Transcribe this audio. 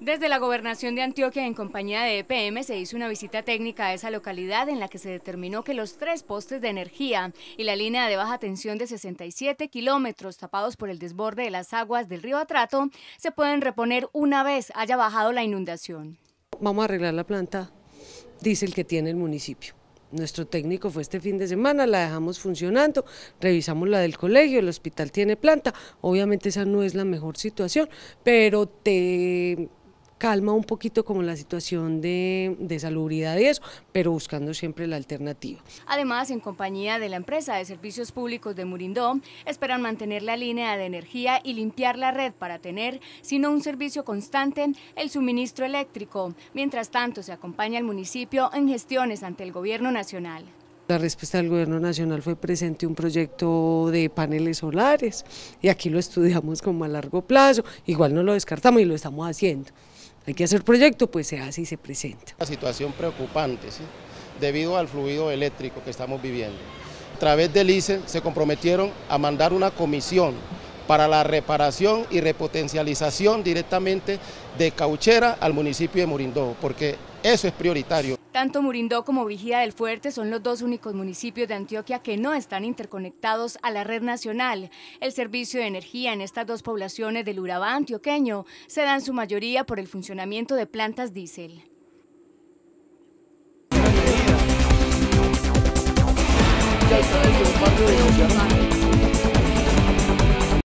Desde la Gobernación de Antioquia, en compañía de EPM, se hizo una visita técnica a esa localidad en la que se determinó que los tres postes de energía y la línea de baja tensión de 67 kilómetros tapados por el desborde de las aguas del río Atrato se pueden reponer una vez haya bajado la inundación. Vamos a arreglar la planta dice el que tiene el municipio nuestro técnico fue este fin de semana, la dejamos funcionando, revisamos la del colegio, el hospital tiene planta, obviamente esa no es la mejor situación, pero te calma un poquito como la situación de, de salubridad y eso, pero buscando siempre la alternativa. Además, en compañía de la empresa de servicios públicos de Murindó, esperan mantener la línea de energía y limpiar la red para tener, si no un servicio constante, el suministro eléctrico. Mientras tanto, se acompaña al municipio en gestiones ante el Gobierno Nacional. La respuesta del Gobierno Nacional fue presente un proyecto de paneles solares y aquí lo estudiamos como a largo plazo, igual no lo descartamos y lo estamos haciendo. Hay que hacer proyecto, pues se hace y se presenta. La situación preocupante, debido al fluido eléctrico que estamos viviendo. A través del ICE se comprometieron a mandar una comisión para la reparación y repotencialización directamente de Cauchera al municipio de Murindó, porque eso es prioritario. Tanto Murindó como Vigía del Fuerte son los dos únicos municipios de Antioquia que no están interconectados a la red nacional. El servicio de energía en estas dos poblaciones del Urabá antioqueño se da en su mayoría por el funcionamiento de plantas diésel.